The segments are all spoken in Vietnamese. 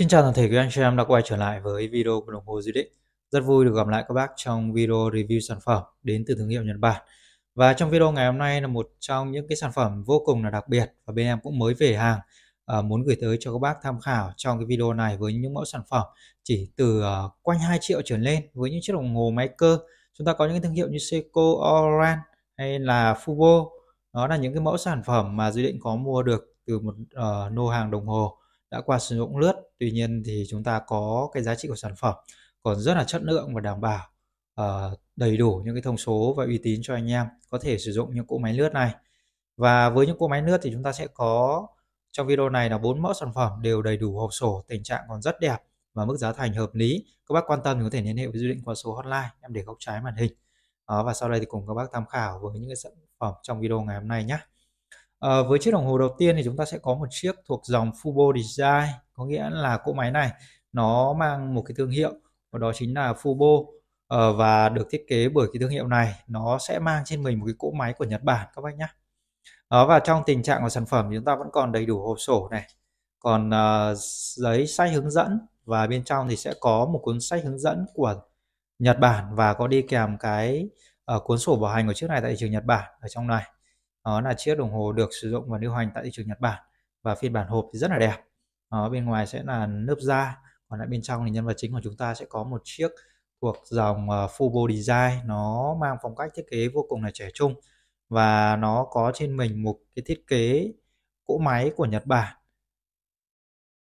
Xin chào toàn thể quý anh chị em đã quay trở lại với video của đồng hồ Duy Định. Rất vui được gặp lại các bác trong video review sản phẩm đến từ thương hiệu Nhật Bản. Và trong video ngày hôm nay là một trong những cái sản phẩm vô cùng là đặc biệt và bên em cũng mới về hàng à, muốn gửi tới cho các bác tham khảo trong cái video này với những mẫu sản phẩm chỉ từ uh, quanh 2 triệu trở lên với những chiếc đồng hồ máy cơ. Chúng ta có những thương hiệu như Seiko, Oran hay là Fubo. Đó là những cái mẫu sản phẩm mà Duy Định có mua được từ một uh, ờ, nô hàng đồng hồ đã qua sử dụng lướt tuy nhiên thì chúng ta có cái giá trị của sản phẩm còn rất là chất lượng và đảm bảo uh, đầy đủ những cái thông số và uy tín cho anh em có thể sử dụng những cỗ máy lướt này và với những cỗ máy lướt thì chúng ta sẽ có trong video này là bốn mẫu sản phẩm đều đầy đủ hộp sổ tình trạng còn rất đẹp và mức giá thành hợp lý các bác quan tâm thì có thể liên hệ với du định qua số hotline em để góc trái màn hình đó, và sau đây thì cùng các bác tham khảo với những cái sản phẩm trong video ngày hôm nay nhé Ờ, với chiếc đồng hồ đầu tiên thì chúng ta sẽ có một chiếc thuộc dòng Fubo Design, có nghĩa là cỗ máy này nó mang một cái thương hiệu và đó chính là Fubo à, và được thiết kế bởi cái thương hiệu này nó sẽ mang trên mình một cái cỗ máy của Nhật Bản các bác nhé. Đó, và trong tình trạng của sản phẩm chúng ta vẫn còn đầy đủ hộp sổ này, còn uh, giấy sách hướng dẫn và bên trong thì sẽ có một cuốn sách hướng dẫn của Nhật Bản và có đi kèm cái uh, cuốn sổ bảo hành của chiếc này tại thị trường Nhật Bản ở trong này đó là chiếc đồng hồ được sử dụng và lưu hành tại thị trường Nhật Bản và phiên bản hộp thì rất là đẹp đó, ờ, bên ngoài sẽ là lớp da còn lại bên trong thì nhân vật chính của chúng ta sẽ có một chiếc thuộc dòng uh, design nó mang phong cách thiết kế vô cùng là trẻ trung và nó có trên mình một cái thiết kế cỗ máy của Nhật Bản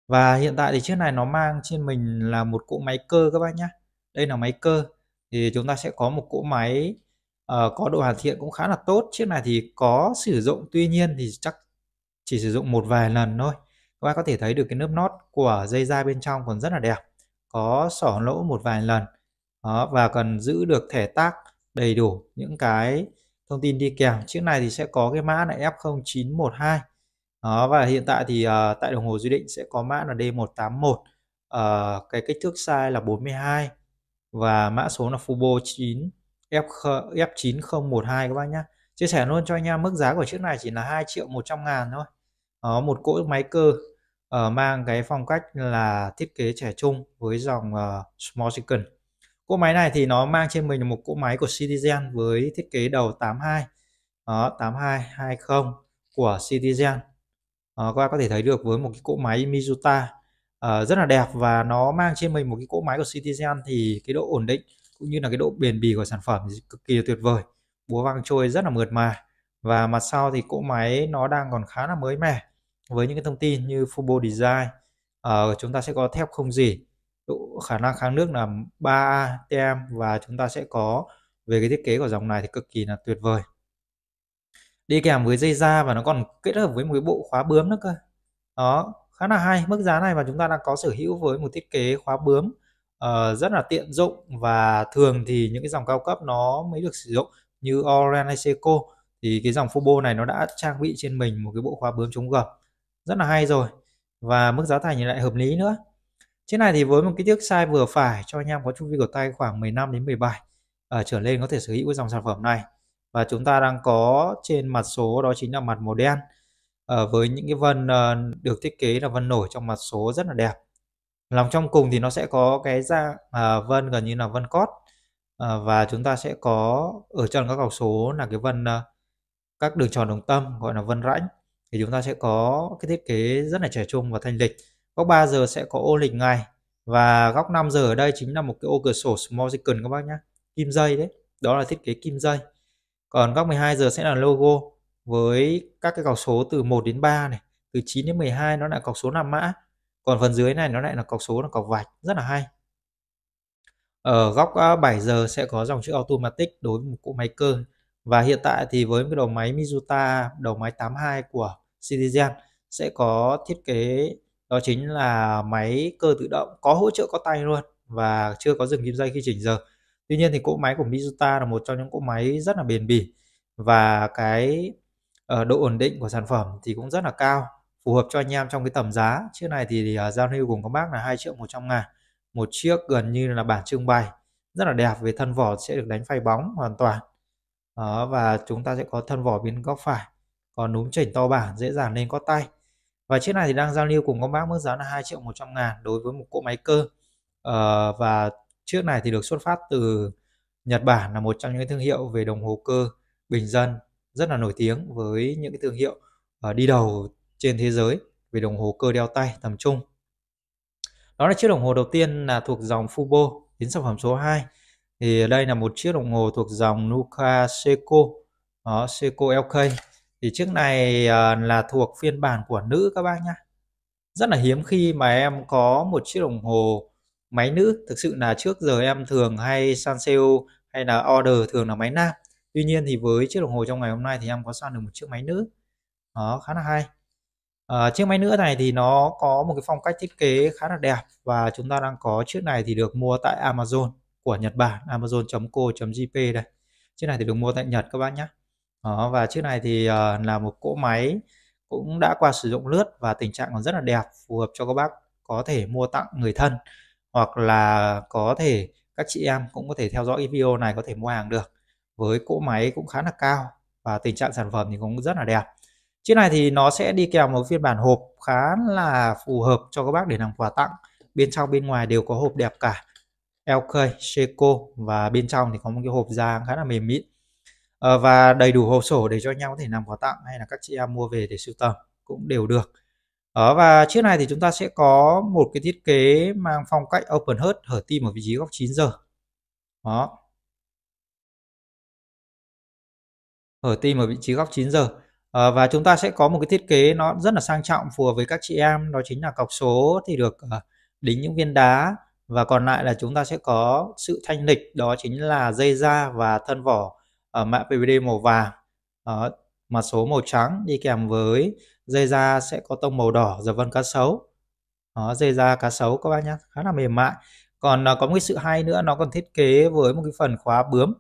và hiện tại thì chiếc này nó mang trên mình là một cỗ máy cơ các bác nhé đây là máy cơ thì chúng ta sẽ có một cỗ máy uh, có độ hoàn thiện cũng khá là tốt chiếc này thì có sử dụng tuy nhiên thì chắc chỉ sử dụng một vài lần thôi các bạn có thể thấy được cái lớp nót của dây da bên trong còn rất là đẹp có sỏ lỗ một vài lần đó, và cần giữ được thẻ tác đầy đủ những cái thông tin đi kèm chiếc này thì sẽ có cái mã là F0912 đó, và hiện tại thì uh, tại đồng hồ duy định sẽ có mã là D181 uh, ờ, cái kích thước size là 42 và mã số là Fubo 9 F F9012 các bác nhá chia sẻ luôn cho anh em mức giá của chiếc này chỉ là 2 triệu 100 ngàn thôi đó, một cỗ máy cơ uh, mang cái phong cách là thiết kế trẻ trung với dòng uh, small chicken cỗ máy này thì nó mang trên mình một cỗ máy của Citizen với thiết kế đầu 82 đó, 8220 của Citizen đó, ờ, các bác có thể thấy được với một cái cỗ máy Mizuta uh, rất là đẹp và nó mang trên mình một cái cỗ máy của Citizen thì cái độ ổn định cũng như là cái độ bền bỉ của sản phẩm cực kỳ tuyệt vời búa văng trôi rất là mượt mà và mặt sau thì cỗ máy nó đang còn khá là mới mẻ với những cái thông tin như Fubo body design uh, chúng ta sẽ có thép không gì độ khả năng kháng nước là 3 TEM và chúng ta sẽ có về cái thiết kế của dòng này thì cực kỳ là tuyệt vời đi kèm với dây da và nó còn kết hợp với một cái bộ khóa bướm nữa cơ đó khá là hay mức giá này mà chúng ta đang có sở hữu với một thiết kế khóa bướm Ờ, rất là tiện dụng và thường thì những cái dòng cao cấp nó mới được sử dụng như Oren Seiko thì cái dòng Fubo này nó đã trang bị trên mình một cái bộ khóa bướm chống gập rất là hay rồi và mức giá thành thì lại hợp lý nữa chiếc này thì với một kích thước size vừa phải cho anh em có chu vi cổ tay khoảng 15 đến 17 ở ờ, trở lên có thể sở hữu cái dòng sản phẩm này và chúng ta đang có trên mặt số đó chính là mặt màu đen uh, với những cái vân được thiết kế là vân nổi trong mặt số rất là đẹp lòng trong cùng thì nó sẽ có cái ra à, vân gần như là vân cót à, và chúng ta sẽ có ở trong các cọc số là cái vân à, các đường tròn đồng tâm gọi là vân rãnh thì chúng ta sẽ có cái thiết kế rất là trẻ trung và thanh lịch góc 3 giờ sẽ có ô lịch ngày và góc 5 giờ ở đây chính là một cái ô cửa sổ small second các bác nhé kim dây đấy đó là thiết kế kim dây còn góc 12 giờ sẽ là logo với các cái cọc số từ 1 đến 3 này từ 9 đến 12 nó là cọc số làm mã còn phần dưới này nó lại là cọc số là cọc vạch rất là hay ở ờ, góc 7 giờ sẽ có dòng chữ automatic đối với một cỗ máy cơ và hiện tại thì với cái đầu máy Mizuta đầu máy 82 của Citizen sẽ có thiết kế đó chính là máy cơ tự động có hỗ trợ có tay luôn và chưa có dừng kim dây khi chỉnh giờ tuy nhiên thì cỗ máy của Mizuta là một trong những cỗ máy rất là bền bỉ và cái ờ, độ ổn định của sản phẩm thì cũng rất là cao phù hợp cho anh em trong cái tầm giá chiếc này thì uh, giao lưu cùng các bác là 2 triệu 100 ngàn một chiếc gần như là bản trưng bày rất là đẹp về thân vỏ sẽ được đánh phay bóng hoàn toàn đó, và chúng ta sẽ có thân vỏ bên góc phải còn núm chỉnh to bản dễ dàng lên có tay và chiếc này thì đang giao lưu cùng các bác mức giá là 2 triệu 100 ngàn đối với một cỗ máy cơ à, và chiếc này thì được xuất phát từ Nhật Bản là một trong những thương hiệu về đồng hồ cơ bình dân rất là nổi tiếng với những cái thương hiệu uh, đi đầu trên thế giới về đồng hồ cơ đeo tay tầm trung. Đó là chiếc đồng hồ đầu tiên là thuộc dòng Fubo đến sản phẩm số 2. Thì đây là một chiếc đồng hồ thuộc dòng Nuka Seiko, đó, Seiko LK. Thì chiếc này à, là thuộc phiên bản của nữ các bác nhá. Rất là hiếm khi mà em có một chiếc đồng hồ máy nữ. Thực sự là trước giờ em thường hay san sale hay là order thường là máy nam. Tuy nhiên thì với chiếc đồng hồ trong ngày hôm nay thì em có săn được một chiếc máy nữ. Đó, khá là hay. À, chiếc máy nữa này thì nó có một cái phong cách thiết kế khá là đẹp và chúng ta đang có chiếc này thì được mua tại Amazon của Nhật Bản amazon.co.jp đây chiếc này thì được mua tại Nhật các bác nhé đó, và chiếc này thì uh, là một cỗ máy cũng đã qua sử dụng lướt và tình trạng còn rất là đẹp phù hợp cho các bác có thể mua tặng người thân hoặc là có thể các chị em cũng có thể theo dõi video này có thể mua hàng được với cỗ máy cũng khá là cao và tình trạng sản phẩm thì cũng rất là đẹp Chiếc này thì nó sẽ đi kèm một phiên bản hộp khá là phù hợp cho các bác để làm quà tặng. Bên trong bên ngoài đều có hộp đẹp cả. LK, Seiko và bên trong thì có một cái hộp da khá là mềm mịn. À, và đầy đủ hộp sổ để cho nhau có thể làm quà tặng hay là các chị em mua về để sưu tầm cũng đều được. Đó, ờ, và chiếc này thì chúng ta sẽ có một cái thiết kế mang phong cách open heart hở tim ở vị trí góc 9 giờ. Đó. Hở tim ở vị trí góc 9 giờ À, và chúng ta sẽ có một cái thiết kế nó rất là sang trọng phù hợp với các chị em đó chính là cọc số thì được ờ, đính những viên đá và còn lại là chúng ta sẽ có sự thanh lịch đó chính là dây da và thân vỏ ở ờ, mạ PVD màu vàng ở mặt số màu trắng đi kèm với dây da sẽ có tông màu đỏ dập vân cá sấu đó, dây da cá sấu các bác nhé khá là mềm mại còn có một cái sự hay nữa nó còn thiết kế với một cái phần khóa bướm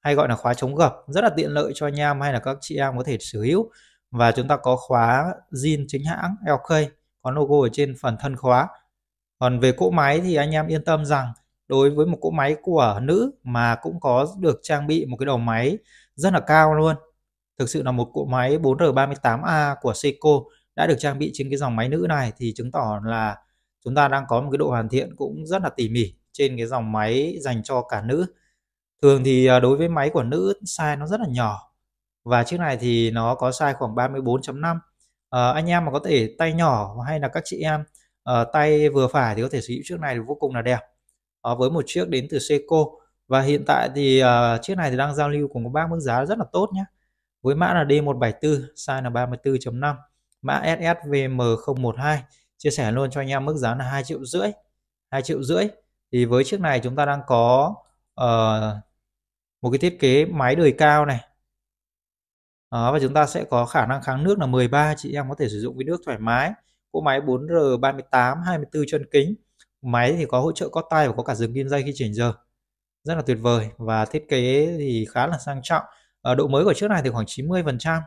hay gọi là khóa chống gập rất là tiện lợi cho anh em hay là các chị em có thể sở hữu và chúng ta có khóa zin chính hãng LK có logo ở trên phần thân khóa còn về cỗ máy thì anh em yên tâm rằng đối với một cỗ máy của nữ mà cũng có được trang bị một cái đầu máy rất là cao luôn thực sự là một cỗ máy 4R38A của Seiko đã được trang bị trên cái dòng máy nữ này thì chứng tỏ là chúng ta đang có một cái độ hoàn thiện cũng rất là tỉ mỉ trên cái dòng máy dành cho cả nữ Thường thì à, đối với máy của nữ size nó rất là nhỏ và chiếc này thì nó có size khoảng 34.5 à, ờ, anh em mà có thể tay nhỏ hay là các chị em à, tay vừa phải thì có thể sử dụng chiếc này thì vô cùng là đẹp à, với một chiếc đến từ Seiko và hiện tại thì à, chiếc này thì đang giao lưu cùng các bác mức giá rất là tốt nhé với mã là D174 size là 34.5 mã SSVM012 chia sẻ luôn cho anh em mức giá là 2 triệu rưỡi 2 triệu rưỡi thì với chiếc này chúng ta đang có uh, một cái thiết kế máy đời cao này đó, và chúng ta sẽ có khả năng kháng nước là 13 chị em có thể sử dụng với nước thoải mái cỗ máy 4R 38 24 chân kính máy thì có hỗ trợ có tay và có cả dừng kim dây khi chỉnh giờ rất là tuyệt vời và thiết kế thì khá là sang trọng ở độ mới của chiếc này thì khoảng 90 phần trăm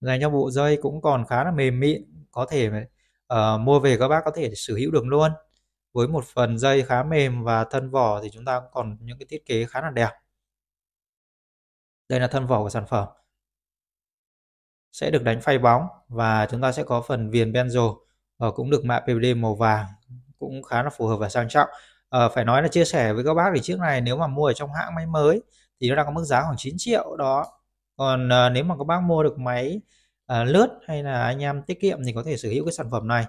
dành cho bộ dây cũng còn khá là mềm mịn có thể uh, mua về các bác có thể sở hữu được luôn với một phần dây khá mềm và thân vỏ thì chúng ta còn những cái thiết kế khá là đẹp đây là thân vỏ của sản phẩm. Sẽ được đánh phay bóng và chúng ta sẽ có phần viền benzo và cũng được mạ PVD màu vàng cũng khá là phù hợp và sang trọng. À, phải nói là chia sẻ với các bác thì chiếc này nếu mà mua ở trong hãng máy mới thì nó đang có mức giá khoảng 9 triệu đó. Còn à, nếu mà các bác mua được máy à, lướt hay là anh em tiết kiệm thì có thể sở hữu cái sản phẩm này.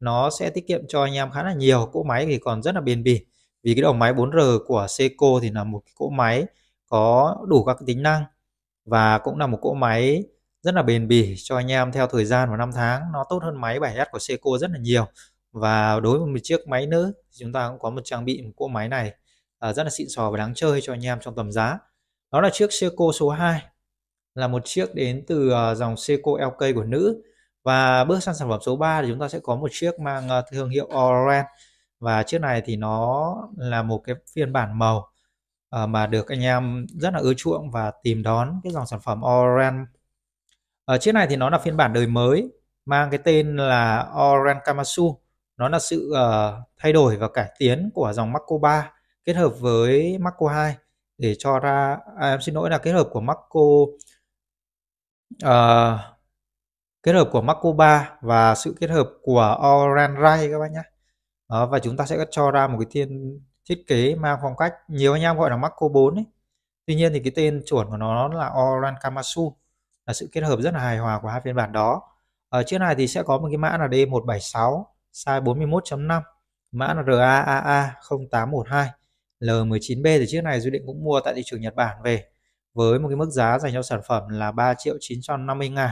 Nó sẽ tiết kiệm cho anh em khá là nhiều, cỗ máy thì còn rất là bền bỉ. Vì cái đầu máy 4R của Seiko thì là một cỗ máy có đủ các tính năng và cũng là một cỗ máy rất là bền bỉ cho anh em theo thời gian và năm tháng nó tốt hơn máy 7S của Seiko rất là nhiều và đối với một chiếc máy nữ chúng ta cũng có một trang bị một cỗ máy này à, rất là xịn sò và đáng chơi cho anh em trong tầm giá đó là chiếc Seiko số 2 là một chiếc đến từ à, dòng Seiko LK của nữ và bước sang sản phẩm số 3 thì chúng ta sẽ có một chiếc mang à, thương hiệu Oran và chiếc này thì nó là một cái phiên bản màu Ờ, mà được anh em rất là ưa chuộng và tìm đón cái dòng sản phẩm Oran. Ở ờ, chiếc này thì nó là phiên bản đời mới mang cái tên là Oran Kamatsu. Nó là sự uh, thay đổi và cải tiến của dòng Marco 3 kết hợp với Marco 2 để cho ra à, em xin lỗi là kết hợp của Marco uh, kết hợp của Marco 3 và sự kết hợp của Oran Ray các bác nhé. Đó, và chúng ta sẽ cho ra một cái thiên thiết kế mang phong cách nhiều anh em gọi là Marco 4 ấy. Tuy nhiên thì cái tên chuẩn của nó là Oran Kamasu là sự kết hợp rất là hài hòa của hai phiên bản đó. Ở chiếc này thì sẽ có một cái mã là D176 size 41.5 mã là RAAA 0812 L19B thì chiếc này Duy Định cũng mua tại thị trường Nhật Bản về với một cái mức giá dành cho sản phẩm là 3 triệu 950 ngàn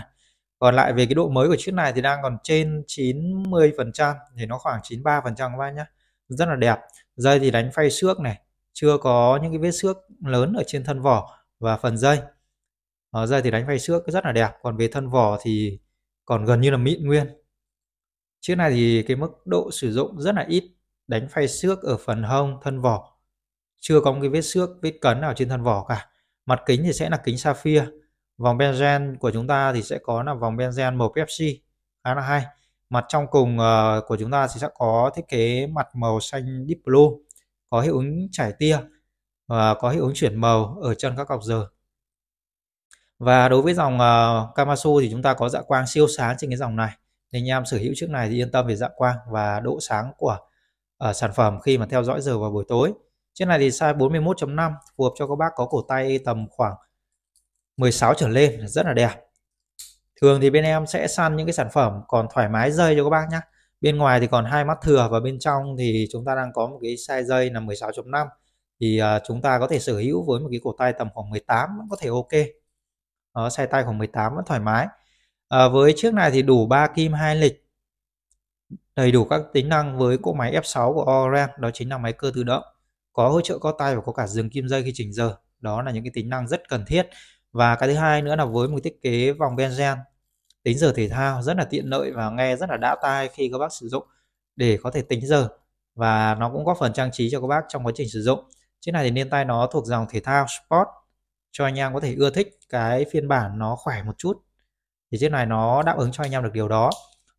còn lại về cái độ mới của chiếc này thì đang còn trên 90% thì nó khoảng 93% các bác nhé rất là đẹp dây thì đánh phay xước này chưa có những cái vết xước lớn ở trên thân vỏ và phần dây ở ờ, dây thì đánh phay xước rất là đẹp còn về thân vỏ thì còn gần như là mịn nguyên chiếc này thì cái mức độ sử dụng rất là ít đánh phay xước ở phần hông thân vỏ chưa có một cái vết xước vết cấn nào trên thân vỏ cả mặt kính thì sẽ là kính sapphire vòng benzen của chúng ta thì sẽ có là vòng benzen màu pepsi khá là hay Mặt trong cùng ờ, của chúng ta thì sẽ có thiết kế mặt màu xanh deep blue, có hiệu ứng trải tia và ờ, có hiệu ứng chuyển màu ở chân các cọc giờ. Và đối với dòng uh, Kamasu thì chúng ta có dạ quang siêu sáng trên cái dòng này. Nên anh em sở hữu chiếc này thì yên tâm về dạ quang và độ sáng của uh, sản phẩm khi mà theo dõi giờ vào buổi tối. Chiếc này thì size 41.5 phù hợp cho các bác có cổ tay tầm khoảng 16 trở lên rất là đẹp thường thì bên em sẽ săn những cái sản phẩm còn thoải mái dây cho các bác nhé bên ngoài thì còn hai mắt thừa và bên trong thì chúng ta đang có một cái size dây là 16.5 thì uh, chúng ta có thể sở hữu với một cái cổ tay tầm khoảng 18 vẫn có thể ok đó, size tay khoảng 18 vẫn thoải mái à, với chiếc này thì đủ 3 kim hai lịch đầy đủ các tính năng với cỗ máy F6 của Oran đó chính là máy cơ tự động có hỗ trợ có tay và có cả dừng kim dây khi chỉnh giờ đó là những cái tính năng rất cần thiết và cái thứ hai nữa là với một thiết kế vòng Benzen tính giờ thể thao rất là tiện lợi và nghe rất là đã tai khi các bác sử dụng để có thể tính giờ và nó cũng góp phần trang trí cho các bác trong quá trình sử dụng chiếc này thì nên tay nó thuộc dòng thể thao sport cho anh em có thể ưa thích cái phiên bản nó khỏe một chút thì chiếc này nó đáp ứng cho anh em được điều đó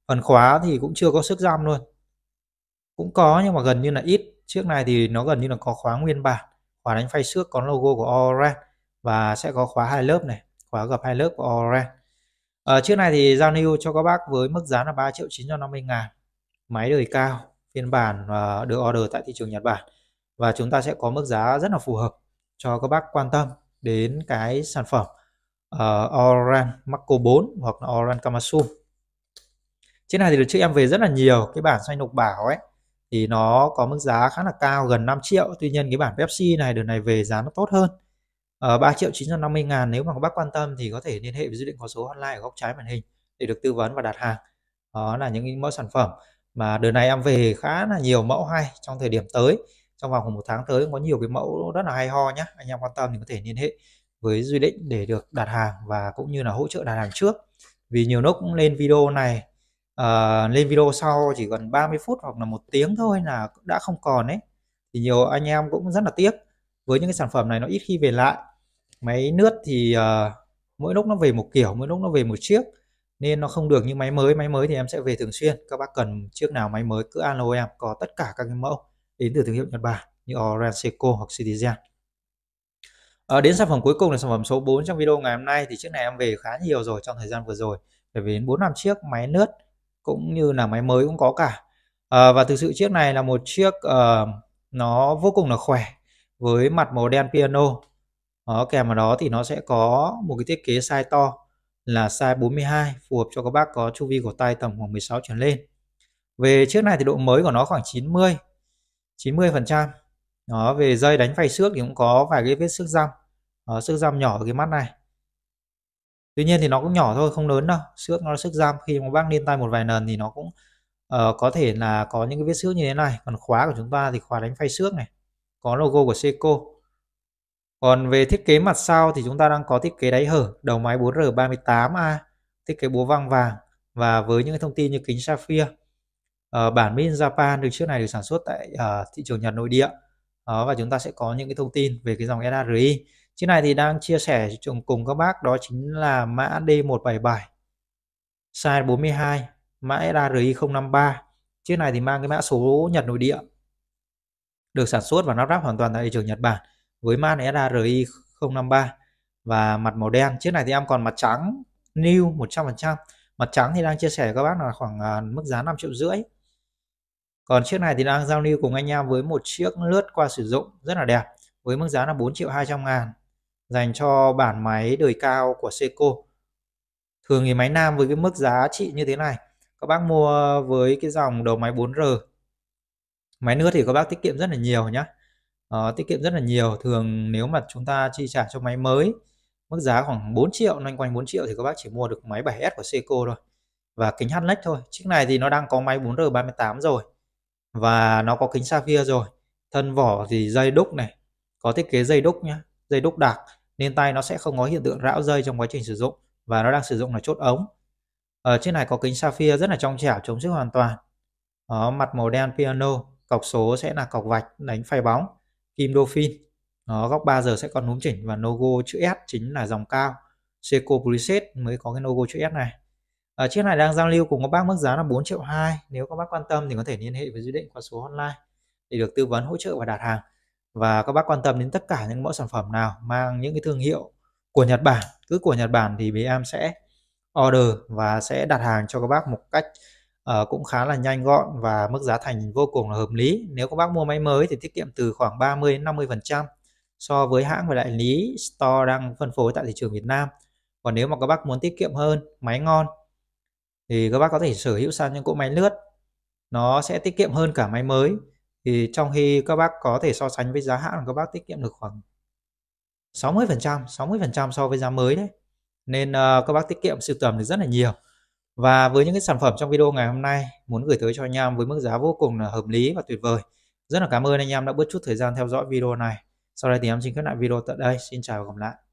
phần khóa thì cũng chưa có sức giam luôn cũng có nhưng mà gần như là ít chiếc này thì nó gần như là có khóa nguyên bản khóa đánh phay xước có logo của Orange và sẽ có khóa hai lớp này khóa gặp hai lớp của Orange à, trước này thì giao lưu cho các bác với mức giá là 3 triệu 950 ngàn máy đời cao phiên bản à, được order tại thị trường Nhật Bản và chúng ta sẽ có mức giá rất là phù hợp cho các bác quan tâm đến cái sản phẩm ờ, uh, Oran Marco 4 hoặc là Oran Kamatsu. chiếc này thì được trước em về rất là nhiều cái bản xanh lục bảo ấy thì nó có mức giá khá là cao gần 5 triệu tuy nhiên cái bản Pepsi này đợt này về giá nó tốt hơn uh, ờ, 3 triệu 950 ngàn nếu mà các bác quan tâm thì có thể liên hệ với dự định có số hotline ở góc trái màn hình để được tư vấn và đặt hàng đó là những mẫu sản phẩm mà đợt này em về khá là nhiều mẫu hay trong thời điểm tới trong vòng khoảng một tháng tới có nhiều cái mẫu rất là hay ho nhé anh em quan tâm thì có thể liên hệ với duy định để được đặt hàng và cũng như là hỗ trợ đặt hàng trước vì nhiều lúc lên video này uh, lên video sau chỉ cần 30 phút hoặc là một tiếng thôi là đã không còn ấy thì nhiều anh em cũng rất là tiếc với những cái sản phẩm này nó ít khi về lại máy nướt thì uh, mỗi lúc nó về một kiểu mỗi lúc nó về một chiếc nên nó không được như máy mới máy mới thì em sẽ về thường xuyên các bác cần chiếc nào máy mới cứ alo em có tất cả các cái mẫu đến từ thương hiệu Nhật Bản như Oranseco hoặc Citizen à, đến sản phẩm cuối cùng là sản phẩm số 4 trong video ngày hôm nay thì chiếc này em về khá nhiều rồi trong thời gian vừa rồi bởi vì bốn năm chiếc máy nướt cũng như là máy mới cũng có cả à, và thực sự chiếc này là một chiếc uh, nó vô cùng là khỏe với mặt màu đen piano đó, kèm vào đó thì nó sẽ có một cái thiết kế size to là size 42 phù hợp cho các bác có chu vi cổ tay tầm khoảng 16 trở lên về chiếc này thì độ mới của nó khoảng 90 90 phần trăm đó về dây đánh phay xước thì cũng có vài cái vết xước răm đó, xước răm nhỏ ở cái mắt này tuy nhiên thì nó cũng nhỏ thôi không lớn đâu xước nó xước răm khi mà bác lên tay một vài lần thì nó cũng uh, có thể là có những cái vết xước như thế này còn khóa của chúng ta thì khóa đánh phay xước này có logo của Seiko còn về thiết kế mặt sau thì chúng ta đang có thiết kế đáy hở đầu máy 4R38A, thiết kế búa văng vàng và với những thông tin như kính sapphire. Uh, bản min in Japan được chiếc này được sản xuất tại uh, thị trường Nhật nội địa. Đó, và chúng ta sẽ có những cái thông tin về cái dòng SRI. Chiếc này thì đang chia sẻ cùng, cùng các bác đó chính là mã D177 size 42 mã SRI 053. Chiếc này thì mang cái mã số Nhật nội địa được sản xuất và lắp ráp hoàn toàn tại thị trường Nhật Bản với mát SRI 053 và mặt màu đen chiếc này thì em còn mặt trắng new 100% mặt trắng thì đang chia sẻ các bác là khoảng à, mức giá 5 triệu rưỡi còn chiếc này thì đang giao lưu cùng anh em với một chiếc lướt qua sử dụng rất là đẹp với mức giá là 4 triệu 200 ngàn dành cho bản máy đời cao của Seiko thường thì máy nam với cái mức giá trị như thế này các bác mua với cái dòng đầu máy 4R máy nước thì các bác tiết kiệm rất là nhiều nhá uh, tiết kiệm rất là nhiều thường nếu mà chúng ta chi trả cho máy mới mức giá khoảng 4 triệu loanh quanh 4 triệu thì các bác chỉ mua được máy 7S của Seiko thôi và kính Hanlech thôi chiếc này thì nó đang có máy 4R38 rồi và nó có kính sapphire rồi thân vỏ thì dây đúc này có thiết kế dây đúc nhá dây đúc đặc nên tay nó sẽ không có hiện tượng rão dây trong quá trình sử dụng và nó đang sử dụng là chốt ống ở ờ, trên này có kính sapphire rất là trong trẻo chống sức hoàn toàn ở ờ, mặt màu đen piano cọc số sẽ là cọc vạch đánh phay bóng kim đô nó góc 3 giờ sẽ còn núm chỉnh và logo chữ S chính là dòng cao Seco preset mới có cái logo chữ S này à, chiếc này đang giao lưu cùng các bác mức giá là 4 triệu 2 nếu các bác quan tâm thì có thể liên hệ với Duy Định qua số hotline để được tư vấn hỗ trợ và đặt hàng và các bác quan tâm đến tất cả những mẫu sản phẩm nào mang những cái thương hiệu của Nhật Bản cứ của Nhật Bản thì em sẽ order và sẽ đặt hàng cho các bác một cách uh, cũng khá là nhanh gọn và mức giá thành vô cùng là hợp lý nếu các bác mua máy mới thì tiết kiệm từ khoảng 30 đến 50 phần trăm so với hãng và đại lý store đang phân phối tại thị trường Việt Nam còn nếu mà các bác muốn tiết kiệm hơn máy ngon thì các bác có thể sở hữu sang những cỗ máy lướt nó sẽ tiết kiệm hơn cả máy mới thì trong khi các bác có thể so sánh với giá hãng các bác tiết kiệm được khoảng 60% 60% so với giá mới đấy nên uh, các bác tiết kiệm sưu tầm được rất là nhiều và với những cái sản phẩm trong video ngày hôm nay muốn gửi tới cho anh em với mức giá vô cùng là hợp lý và tuyệt vời. Rất là cảm ơn anh em đã bớt chút thời gian theo dõi video này. Sau đây thì em xin kết lại video tại đây. Xin chào và gặp lại.